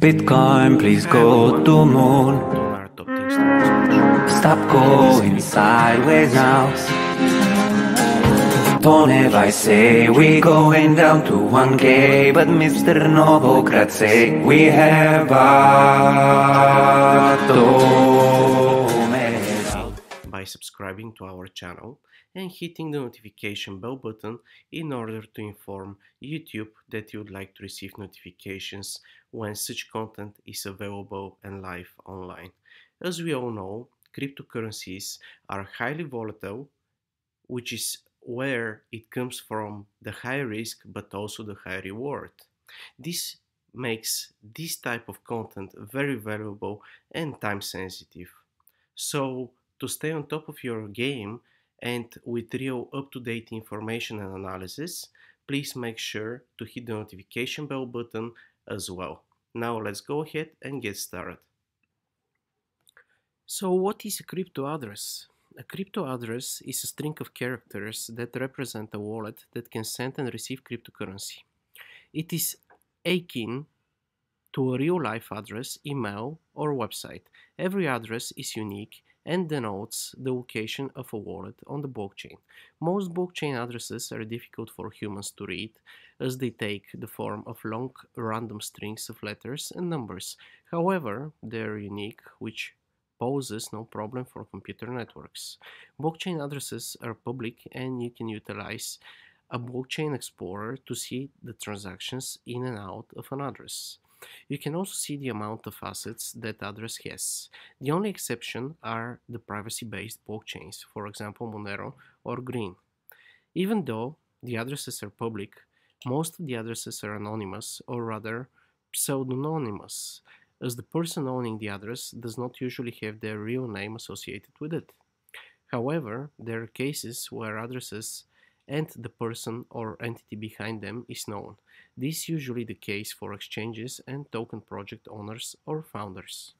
Bitcoin, please go to moon. Stop going sideways now. Don't ever say we are going down to 1K, but Mr. Novogratz say we have a. subscribing to our channel and hitting the notification bell button in order to inform YouTube that you would like to receive notifications when such content is available and live online. As we all know, cryptocurrencies are highly volatile, which is where it comes from the high risk but also the high reward. This makes this type of content very valuable and time sensitive. So to stay on top of your game and with real up-to-date information and analysis, please make sure to hit the notification bell button as well. Now let's go ahead and get started. So what is a crypto address? A crypto address is a string of characters that represent a wallet that can send and receive cryptocurrency. It is akin to a real life address, email, or website. Every address is unique and denotes the location of a wallet on the blockchain. Most blockchain addresses are difficult for humans to read as they take the form of long random strings of letters and numbers. However, they are unique, which poses no problem for computer networks. Blockchain addresses are public and you can utilize a blockchain explorer to see the transactions in and out of an address. You can also see the amount of assets that address has. The only exception are the privacy-based blockchains, for example Monero or Green. Even though the addresses are public, most of the addresses are anonymous or rather pseudonymous, as the person owning the address does not usually have their real name associated with it. However, there are cases where addresses and the person or entity behind them is known. This is usually the case for exchanges and token project owners or founders.